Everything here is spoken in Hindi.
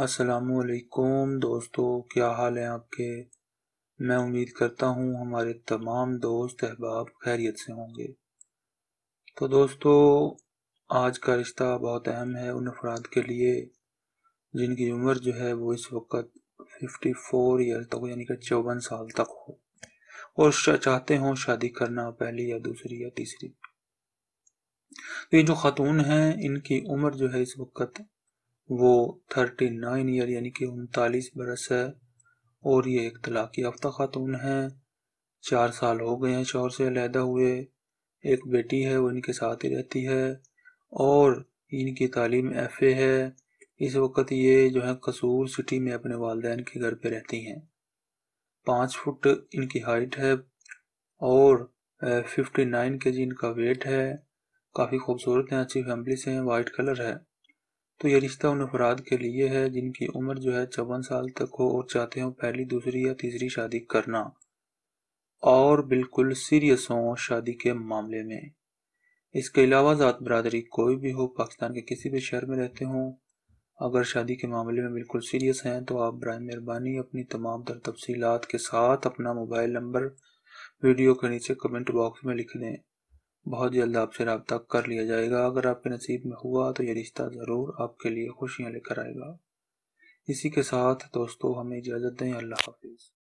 असलकुम दोस्तों क्या हाल है आपके मैं उम्मीद करता हूँ हमारे तमाम दोस्त अहबाब खैरियत से होंगे तो दोस्तों आज का रिश्ता बहुत अहम है उन अफराद के लिए जिनकी उम्र जो है वो इस वक्त 54 फोर ईयर तक यानी कि चौवन साल तक हो और चाहते हों शादी करना पहली या दूसरी या तीसरी तो ये जो ख़ातून हैं इनकी उम्र जो है इस वक्त वो थर्टी नाइन ईयर यानी कि उनतालीस बरस है और ये एक तलाक़ याफ्ता ख़ातून है चार साल हो गए हैं शोर से अलहदा हुए एक बेटी है वो इनके साथ ही रहती है और इनकी तालीम एफ़ ए है इस वक्त ये जो है कसूर सिटी में अपने वालदेन के घर पे रहती हैं पाँच फुट इनकी हाइट है और फिफ्टी नाइन के जी इनका वेट है काफ़ी खूबसूरत हैं अच्छी फैमिली से हैं वाइट कलर है तो ये रिश्ता उन अफराद के लिए है जिनकी उम्र जो है चौवन साल तक हो और चाहते हो पहली दूसरी या तीसरी शादी करना और बिल्कुल सीरियस हों शादी के मामले में इसके अलावा ज़ात बरदरी कोई भी हो पाकिस्तान के किसी भी शहर में रहते हों अगर शादी के मामले में बिल्कुल सीरियस हैं तो आप बर मेहरबानी अपनी तमाम दर तफसीत के साथ अपना मोबाइल नंबर वीडियो के नीचे कमेंट बॉक्स में लिख दें बहुत जल्द आपसे रबता कर लिया जाएगा अगर आपके नसीब में हुआ तो ये रिश्ता ज़रूर आपके लिए खुशियाँ लेकर आएगा इसी के साथ दोस्तों हमें इजाज़त दें अल्लाह हाफिज़